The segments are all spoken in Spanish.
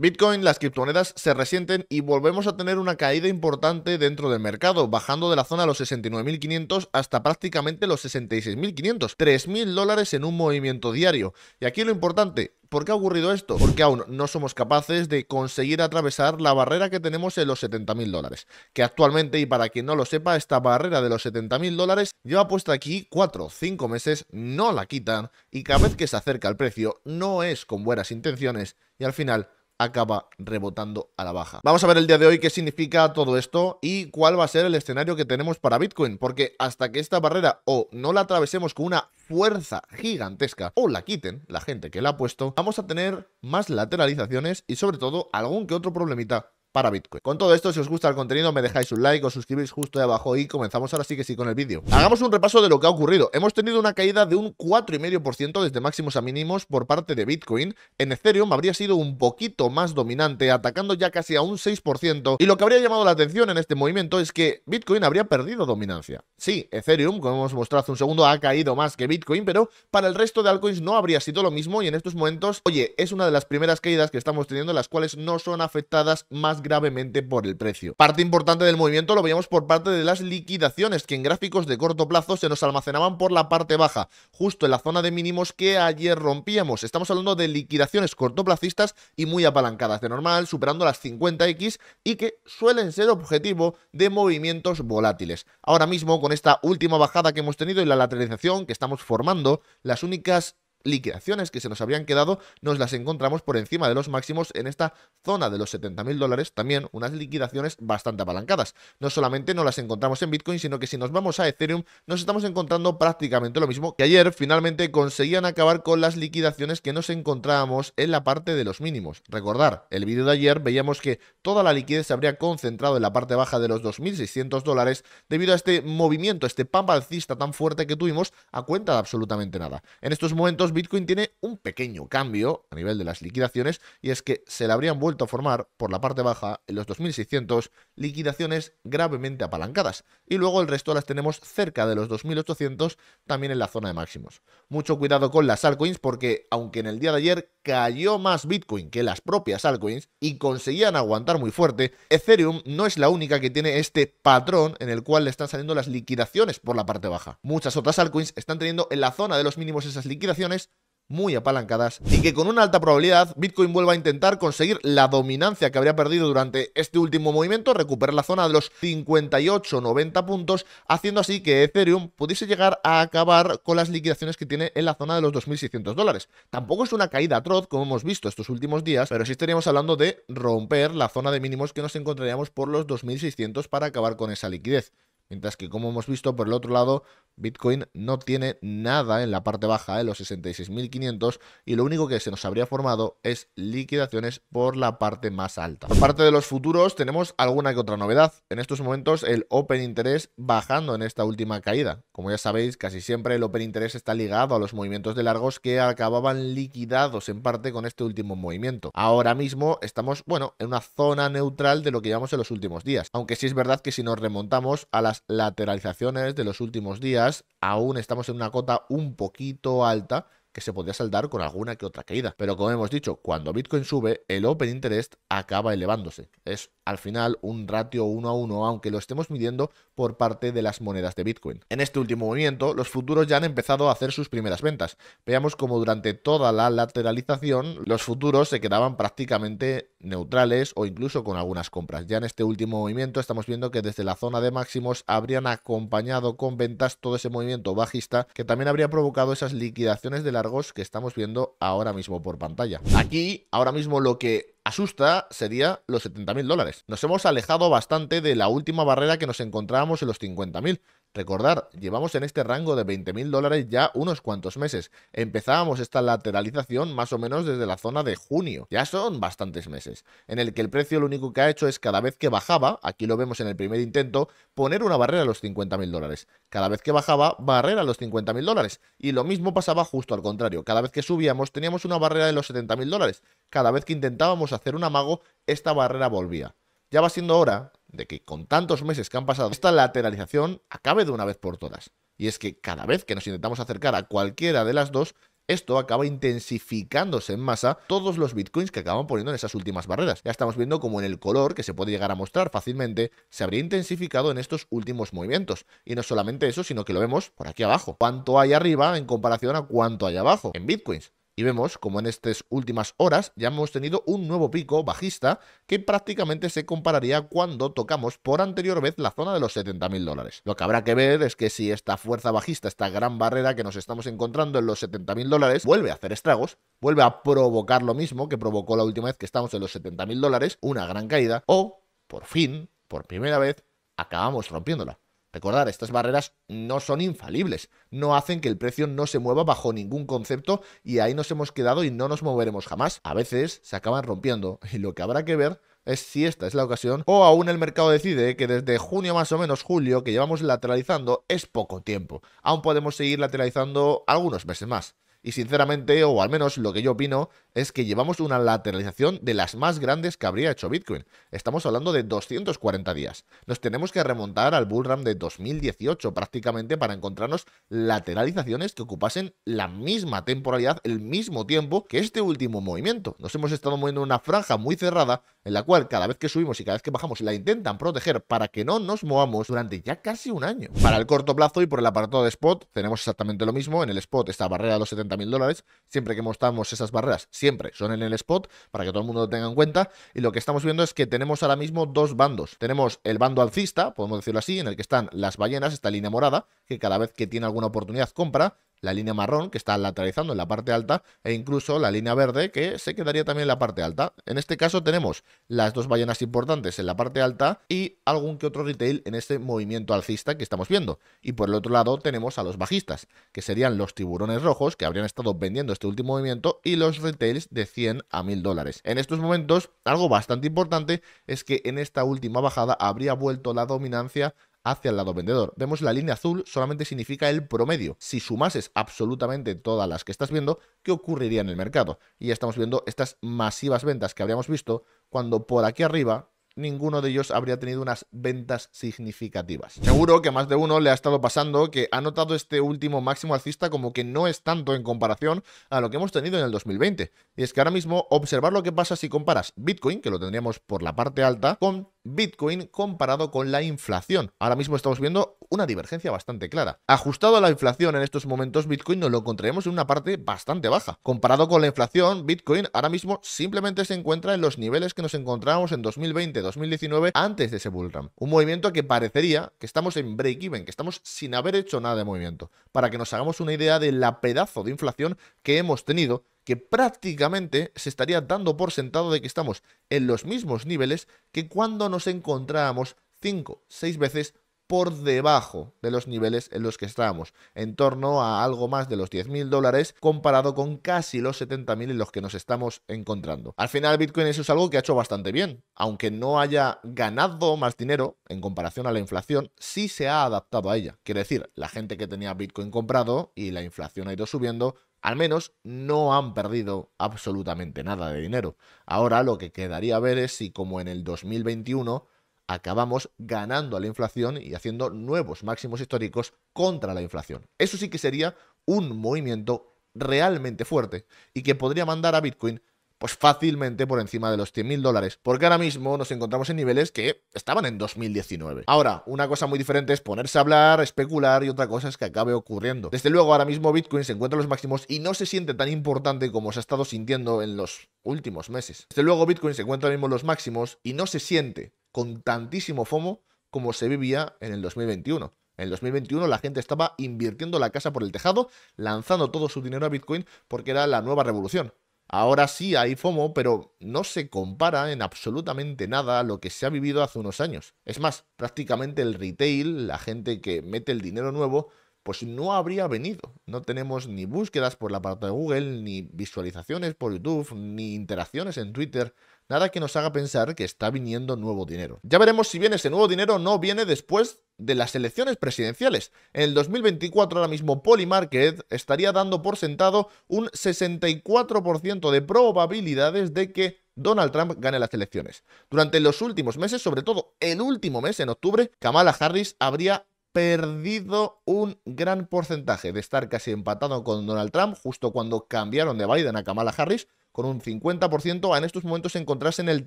Bitcoin, las criptomonedas se resienten y volvemos a tener una caída importante dentro del mercado, bajando de la zona de los 69.500 hasta prácticamente los 66.500, 3.000 dólares en un movimiento diario. Y aquí lo importante, ¿Por qué ha ocurrido esto? Porque aún no somos capaces de conseguir atravesar la barrera que tenemos en los 70.000 dólares. Que actualmente, y para quien no lo sepa, esta barrera de los 70.000 dólares lleva puesta aquí 4 o 5 meses, no la quitan, y cada vez que se acerca el precio no es con buenas intenciones, y al final acaba rebotando a la baja. Vamos a ver el día de hoy qué significa todo esto y cuál va a ser el escenario que tenemos para Bitcoin, porque hasta que esta barrera o no la atravesemos con una fuerza gigantesca o la quiten, la gente que la ha puesto, vamos a tener más lateralizaciones y sobre todo algún que otro problemita para Bitcoin. Con todo esto, si os gusta el contenido, me dejáis un like, o suscribís justo de abajo y comenzamos ahora sí que sí con el vídeo. Hagamos un repaso de lo que ha ocurrido. Hemos tenido una caída de un 4,5% desde máximos a mínimos por parte de Bitcoin. En Ethereum habría sido un poquito más dominante, atacando ya casi a un 6%. Y lo que habría llamado la atención en este movimiento es que Bitcoin habría perdido dominancia. Sí, Ethereum, como hemos mostrado hace un segundo, ha caído más que Bitcoin, pero para el resto de altcoins no habría sido lo mismo y en estos momentos, oye, es una de las primeras caídas que estamos teniendo, las cuales no son afectadas más gravemente por el precio. Parte importante del movimiento lo veíamos por parte de las liquidaciones, que en gráficos de corto plazo se nos almacenaban por la parte baja, justo en la zona de mínimos que ayer rompíamos. Estamos hablando de liquidaciones cortoplacistas y muy apalancadas de normal, superando las 50X y que suelen ser objetivo de movimientos volátiles. Ahora mismo, con esta última bajada que hemos tenido y la lateralización que estamos formando, las únicas liquidaciones que se nos habrían quedado, nos las encontramos por encima de los máximos en esta zona de los 70.000 dólares, también unas liquidaciones bastante apalancadas. No solamente no las encontramos en Bitcoin, sino que si nos vamos a Ethereum, nos estamos encontrando prácticamente lo mismo que ayer, finalmente conseguían acabar con las liquidaciones que nos encontrábamos en la parte de los mínimos. Recordar, el vídeo de ayer veíamos que toda la liquidez se habría concentrado en la parte baja de los 2.600 dólares debido a este movimiento, este pan balcista tan fuerte que tuvimos a cuenta de absolutamente nada. En estos momentos Bitcoin tiene un pequeño cambio a nivel de las liquidaciones y es que se le habrían vuelto a formar por la parte baja en los 2600 liquidaciones gravemente apalancadas y luego el resto las tenemos cerca de los 2800 también en la zona de máximos. Mucho cuidado con las altcoins porque aunque en el día de ayer cayó más Bitcoin que las propias altcoins y conseguían aguantar muy fuerte, Ethereum no es la única que tiene este patrón en el cual le están saliendo las liquidaciones por la parte baja. Muchas otras altcoins están teniendo en la zona de los mínimos esas liquidaciones muy apalancadas y que con una alta probabilidad Bitcoin vuelva a intentar conseguir la dominancia que habría perdido durante este último movimiento, recuperar la zona de los 58-90 puntos, haciendo así que Ethereum pudiese llegar a acabar con las liquidaciones que tiene en la zona de los 2.600 dólares. Tampoco es una caída atroz como hemos visto estos últimos días, pero sí estaríamos hablando de romper la zona de mínimos que nos encontraríamos por los 2.600 para acabar con esa liquidez. Mientras que, como hemos visto, por el otro lado, Bitcoin no tiene nada en la parte baja, en ¿eh? los 66.500, y lo único que se nos habría formado es liquidaciones por la parte más alta. Por parte de los futuros, tenemos alguna que otra novedad. En estos momentos, el Open Interest bajando en esta última caída. Como ya sabéis, casi siempre el Open Interest está ligado a los movimientos de largos que acababan liquidados en parte con este último movimiento. Ahora mismo estamos, bueno, en una zona neutral de lo que llevamos en los últimos días. Aunque sí es verdad que si nos remontamos a las lateralizaciones de los últimos días. Aún estamos en una cota un poquito alta que se podría saldar con alguna que otra caída. Pero como hemos dicho, cuando Bitcoin sube, el Open Interest acaba elevándose. Es al final un ratio 1 a 1, aunque lo estemos midiendo por parte de las monedas de Bitcoin. En este último movimiento, los futuros ya han empezado a hacer sus primeras ventas. Veamos como durante toda la lateralización, los futuros se quedaban prácticamente neutrales o incluso con algunas compras. Ya en este último movimiento estamos viendo que desde la zona de máximos habrían acompañado con ventas todo ese movimiento bajista que también habría provocado esas liquidaciones de la que estamos viendo ahora mismo por pantalla. Aquí, ahora mismo lo que asusta sería los 70.000 dólares. Nos hemos alejado bastante de la última barrera que nos encontrábamos en los 50.000. Recordar, llevamos en este rango de 20.000 dólares ya unos cuantos meses. Empezábamos esta lateralización más o menos desde la zona de junio. Ya son bastantes meses. En el que el precio lo único que ha hecho es cada vez que bajaba, aquí lo vemos en el primer intento, poner una barrera a los 50.000 dólares. Cada vez que bajaba, barrera a los 50.000 dólares. Y lo mismo pasaba justo al contrario. Cada vez que subíamos teníamos una barrera de los 70.000 dólares. Cada vez que intentábamos hacer un amago, esta barrera volvía. Ya va siendo hora de que con tantos meses que han pasado, esta lateralización acabe de una vez por todas. Y es que cada vez que nos intentamos acercar a cualquiera de las dos, esto acaba intensificándose en masa todos los bitcoins que acaban poniendo en esas últimas barreras. Ya estamos viendo como en el color que se puede llegar a mostrar fácilmente se habría intensificado en estos últimos movimientos. Y no solamente eso, sino que lo vemos por aquí abajo. Cuánto hay arriba en comparación a cuánto hay abajo en bitcoins y vemos como en estas últimas horas ya hemos tenido un nuevo pico bajista que prácticamente se compararía cuando tocamos por anterior vez la zona de los 70.000 dólares. Lo que habrá que ver es que si esta fuerza bajista, esta gran barrera que nos estamos encontrando en los 70.000 dólares, vuelve a hacer estragos, vuelve a provocar lo mismo que provocó la última vez que estamos en los 70.000 dólares, una gran caída, o, por fin, por primera vez, acabamos rompiéndola. Recordar, estas barreras no son infalibles, no hacen que el precio no se mueva bajo ningún concepto y ahí nos hemos quedado y no nos moveremos jamás. A veces se acaban rompiendo y lo que habrá que ver es si esta es la ocasión o aún el mercado decide que desde junio más o menos julio que llevamos lateralizando es poco tiempo. Aún podemos seguir lateralizando algunos meses más. Y sinceramente, o al menos lo que yo opino, es que llevamos una lateralización de las más grandes que habría hecho Bitcoin. Estamos hablando de 240 días. Nos tenemos que remontar al run de 2018 prácticamente para encontrarnos lateralizaciones que ocupasen la misma temporalidad, el mismo tiempo que este último movimiento. Nos hemos estado moviendo en una franja muy cerrada en la cual cada vez que subimos y cada vez que bajamos la intentan proteger para que no nos movamos durante ya casi un año. Para el corto plazo y por el apartado de spot tenemos exactamente lo mismo. En el spot esta barrera de los 70 mil dólares. Siempre que mostramos esas barreras, siempre son en el spot, para que todo el mundo lo tenga en cuenta. Y lo que estamos viendo es que tenemos ahora mismo dos bandos. Tenemos el bando alcista, podemos decirlo así, en el que están las ballenas, esta línea morada, que cada vez que tiene alguna oportunidad compra la línea marrón que está lateralizando en la parte alta e incluso la línea verde que se quedaría también en la parte alta. En este caso tenemos las dos ballenas importantes en la parte alta y algún que otro retail en este movimiento alcista que estamos viendo. Y por el otro lado tenemos a los bajistas, que serían los tiburones rojos que habrían estado vendiendo este último movimiento y los retails de 100 a 1000 dólares. En estos momentos algo bastante importante es que en esta última bajada habría vuelto la dominancia hacia el lado vendedor. Vemos la línea azul solamente significa el promedio. Si sumases absolutamente todas las que estás viendo, ¿qué ocurriría en el mercado? Y ya estamos viendo estas masivas ventas que habríamos visto cuando por aquí arriba ninguno de ellos habría tenido unas ventas significativas. Seguro que más de uno le ha estado pasando que ha notado este último máximo alcista como que no es tanto en comparación a lo que hemos tenido en el 2020. Y es que ahora mismo observar lo que pasa si comparas Bitcoin, que lo tendríamos por la parte alta, con Bitcoin comparado con la inflación. Ahora mismo estamos viendo una divergencia bastante clara. Ajustado a la inflación en estos momentos, Bitcoin nos lo encontraremos en una parte bastante baja. Comparado con la inflación, Bitcoin ahora mismo simplemente se encuentra en los niveles que nos encontramos en 2020-2019 antes de ese bullrun. Un movimiento que parecería que estamos en break-even, que estamos sin haber hecho nada de movimiento. Para que nos hagamos una idea de la pedazo de inflación que hemos tenido que prácticamente se estaría dando por sentado de que estamos en los mismos niveles que cuando nos encontrábamos 5, 6 veces por debajo de los niveles en los que estábamos, en torno a algo más de los 10.000 dólares comparado con casi los 70.000 en los que nos estamos encontrando. Al final Bitcoin eso es algo que ha hecho bastante bien, aunque no haya ganado más dinero en comparación a la inflación, sí se ha adaptado a ella. Quiere decir, la gente que tenía Bitcoin comprado y la inflación ha ido subiendo, al menos no han perdido absolutamente nada de dinero. Ahora lo que quedaría a ver es si como en el 2021 acabamos ganando a la inflación y haciendo nuevos máximos históricos contra la inflación. Eso sí que sería un movimiento realmente fuerte y que podría mandar a Bitcoin pues fácilmente por encima de los 100.000 dólares, porque ahora mismo nos encontramos en niveles que estaban en 2019. Ahora, una cosa muy diferente es ponerse a hablar, especular y otra cosa es que acabe ocurriendo. Desde luego, ahora mismo Bitcoin se encuentra en los máximos y no se siente tan importante como se ha estado sintiendo en los últimos meses. Desde luego, Bitcoin se encuentra mismo en los máximos y no se siente con tantísimo FOMO como se vivía en el 2021. En el 2021 la gente estaba invirtiendo la casa por el tejado, lanzando todo su dinero a Bitcoin porque era la nueva revolución. Ahora sí hay FOMO, pero no se compara en absolutamente nada a lo que se ha vivido hace unos años. Es más, prácticamente el retail, la gente que mete el dinero nuevo, pues no habría venido. No tenemos ni búsquedas por la parte de Google, ni visualizaciones por YouTube, ni interacciones en Twitter. Nada que nos haga pensar que está viniendo nuevo dinero. Ya veremos si bien ese nuevo dinero no viene después de las elecciones presidenciales. En el 2024 ahora mismo Polymarket estaría dando por sentado un 64% de probabilidades de que Donald Trump gane las elecciones. Durante los últimos meses, sobre todo el último mes, en octubre, Kamala Harris habría perdido un gran porcentaje de estar casi empatado con Donald Trump justo cuando cambiaron de Biden a Kamala Harris con un 50% a en estos momentos encontrarse en el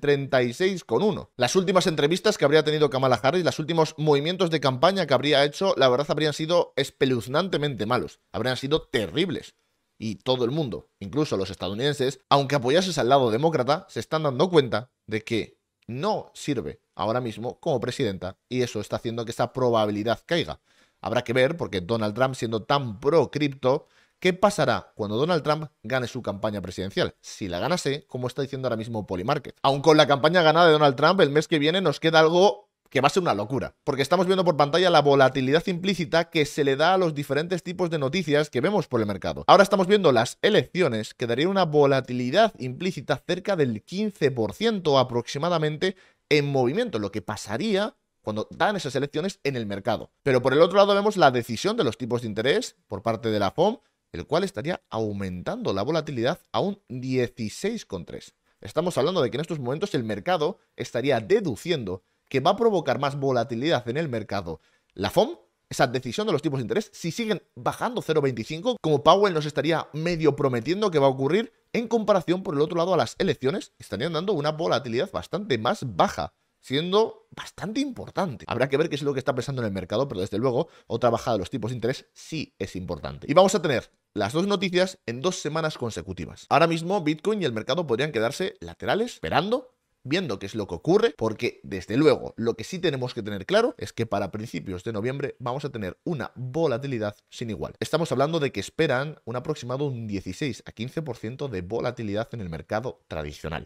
36,1. Las últimas entrevistas que habría tenido Kamala Harris, los últimos movimientos de campaña que habría hecho, la verdad habrían sido espeluznantemente malos, habrían sido terribles. Y todo el mundo, incluso los estadounidenses, aunque apoyases al lado demócrata, se están dando cuenta de que no sirve ahora mismo como presidenta y eso está haciendo que esa probabilidad caiga. Habrá que ver, porque Donald Trump siendo tan pro cripto, ¿qué pasará cuando Donald Trump gane su campaña presidencial? Si la ganase, como está diciendo ahora mismo Polymarket. Aun con la campaña ganada de Donald Trump, el mes que viene nos queda algo que va a ser una locura, porque estamos viendo por pantalla la volatilidad implícita que se le da a los diferentes tipos de noticias que vemos por el mercado. Ahora estamos viendo las elecciones que darían una volatilidad implícita cerca del 15% aproximadamente en movimiento, lo que pasaría cuando dan esas elecciones en el mercado. Pero por el otro lado vemos la decisión de los tipos de interés por parte de la FOM, el cual estaría aumentando la volatilidad a un 16,3. Estamos hablando de que en estos momentos el mercado estaría deduciendo que va a provocar más volatilidad en el mercado la FOM, esa decisión de los tipos de interés, si siguen bajando 0,25, como Powell nos estaría medio prometiendo que va a ocurrir, en comparación, por el otro lado, a las elecciones estarían dando una volatilidad bastante más baja, siendo bastante importante. Habrá que ver qué es lo que está pensando en el mercado, pero desde luego otra bajada de los tipos de interés sí es importante. Y vamos a tener las dos noticias en dos semanas consecutivas. Ahora mismo Bitcoin y el mercado podrían quedarse laterales, esperando viendo qué es lo que ocurre, porque desde luego lo que sí tenemos que tener claro es que para principios de noviembre vamos a tener una volatilidad sin igual. Estamos hablando de que esperan un aproximado un 16 a 15% de volatilidad en el mercado tradicional.